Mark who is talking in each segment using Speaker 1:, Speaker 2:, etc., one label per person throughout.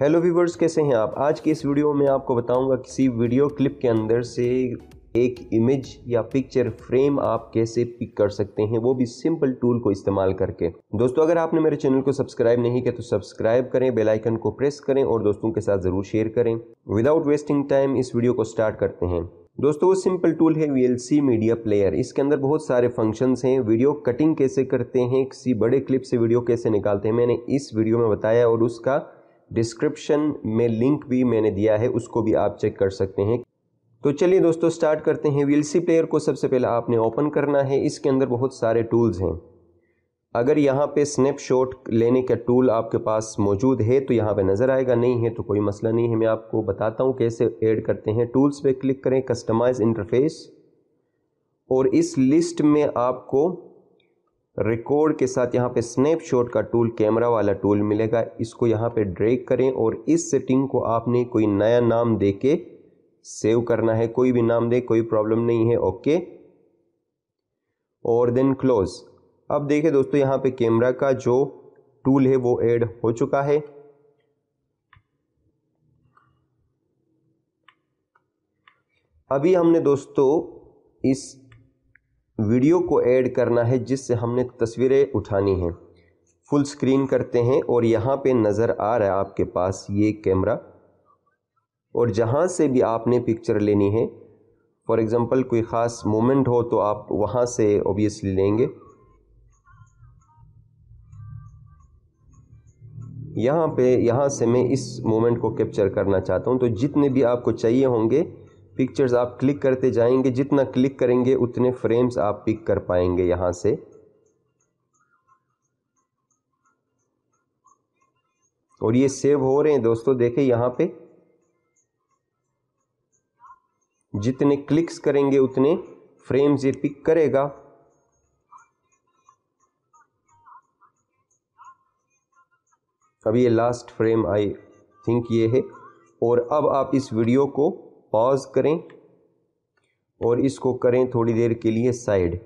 Speaker 1: hello viewers कैसे हैं आप आज की इस वीडियो में आपको बताऊंगा किसी वीडियो क्लिप के अंदर से एक इमेज या पिक्चर फ्रेम आप कैसे पिक कर सकते हैं वो भी सिंपल टूल को इस्तेमाल करके दोस्तों अगर आपने मेरे चैनल को सब्सक्राइब नहीं किया तो सब्सक्राइब करें बेल आइकन को प्रेस करें और दोस्तों के साथ ज़रूर शेयर करें विदाउट वेस्टिंग टाइम इस वीडियो को स्टार्ट करते हैं दोस्तों वो सिंपल टूल है वी मीडिया प्लेयर इसके अंदर बहुत सारे फंक्शंस हैं वीडियो कटिंग कैसे करते हैं किसी बड़े क्लिप से वीडियो कैसे निकालते हैं मैंने इस वीडियो में बताया और उसका डिस्क्रिप्शन में लिंक भी मैंने दिया है उसको भी आप चेक कर सकते हैं तो चलिए दोस्तों स्टार्ट करते हैं सी प्लेयर को सबसे पहले आपने ओपन करना है इसके अंदर बहुत सारे टूल्स हैं अगर यहाँ पे स्नैपशॉट लेने का टूल आपके पास मौजूद है तो यहाँ पे नज़र आएगा नहीं है तो कोई मसला नहीं है मैं आपको बताता हूँ कैसे ऐड करते हैं टूल्स पे क्लिक करें कस्टमाइज इंटरफेस और इस लिस्ट में आपको रिकॉर्ड के साथ यहाँ पे स्नैपशॉट का टूल कैमरा वाला टूल मिलेगा इसको यहाँ पे ड्रैग करें और इस सेटिंग को आपने कोई नया नाम दे के सेव करना है कोई भी नाम दे कोई प्रॉब्लम नहीं है ओके और देन क्लोज अब देखें दोस्तों यहाँ पे कैमरा का जो टूल है वो ऐड हो चुका है अभी हमने दोस्तों इस वीडियो को ऐड करना है जिससे हमने तस्वीरें उठानी हैं फुल स्क्रीन करते हैं और यहाँ पे नज़र आ रहा है आपके पास ये कैमरा और जहाँ से भी आपने पिक्चर लेनी है फॉर एग्ज़ाम्पल कोई ख़ास मोमेंट हो तो आप वहाँ से ओबियसली लेंगे यहाँ पे यहाँ से मैं इस मोमेंट को कैप्चर करना चाहता हूँ तो जितने भी आपको चाहिए होंगे पिक्चर्स आप क्लिक करते जाएंगे जितना क्लिक करेंगे उतने फ्रेम्स आप पिक कर पाएंगे यहाँ से और ये सेव हो रहे हैं दोस्तों देखे यहाँ पे जितने क्लिक्स करेंगे उतने फ्रेम्स ये पिक करेगा अभी ये लास्ट फ्रेम आई थिंक ये है और अब आप इस वीडियो को पॉज करें और इसको करें थोड़ी देर के लिए साइड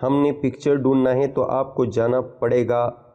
Speaker 1: हमने पिक्चर ढूंढना है तो आपको जाना पड़ेगा